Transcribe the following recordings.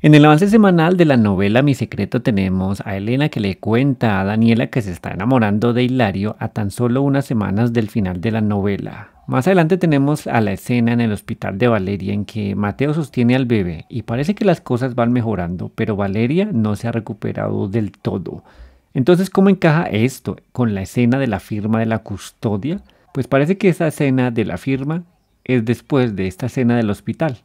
En el avance semanal de la novela Mi Secreto tenemos a Elena que le cuenta a Daniela que se está enamorando de Hilario a tan solo unas semanas del final de la novela. Más adelante tenemos a la escena en el hospital de Valeria en que Mateo sostiene al bebé y parece que las cosas van mejorando, pero Valeria no se ha recuperado del todo. Entonces, ¿cómo encaja esto con la escena de la firma de la custodia? Pues parece que esa escena de la firma es después de esta escena del hospital.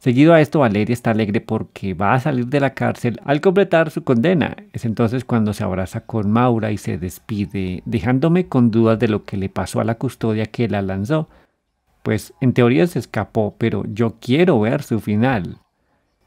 Seguido a esto, Valeria está alegre porque va a salir de la cárcel al completar su condena. Es entonces cuando se abraza con Maura y se despide, dejándome con dudas de lo que le pasó a la custodia que la lanzó. Pues en teoría se escapó, pero yo quiero ver su final.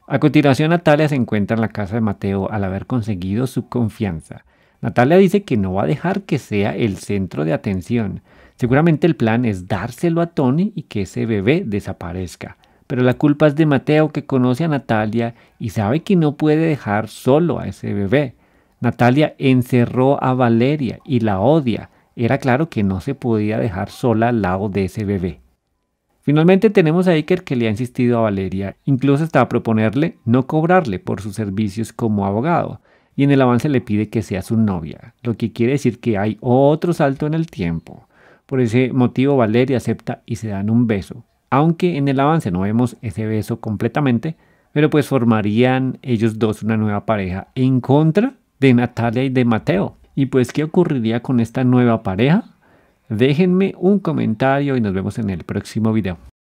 A continuación, Natalia se encuentra en la casa de Mateo al haber conseguido su confianza. Natalia dice que no va a dejar que sea el centro de atención. Seguramente el plan es dárselo a Tony y que ese bebé desaparezca pero la culpa es de Mateo que conoce a Natalia y sabe que no puede dejar solo a ese bebé. Natalia encerró a Valeria y la odia. Era claro que no se podía dejar sola al lado de ese bebé. Finalmente tenemos a Iker que le ha insistido a Valeria, incluso hasta a proponerle no cobrarle por sus servicios como abogado, y en el avance le pide que sea su novia, lo que quiere decir que hay otro salto en el tiempo. Por ese motivo Valeria acepta y se dan un beso, aunque en el avance no vemos ese beso completamente, pero pues formarían ellos dos una nueva pareja en contra de Natalia y de Mateo. ¿Y pues qué ocurriría con esta nueva pareja? Déjenme un comentario y nos vemos en el próximo video.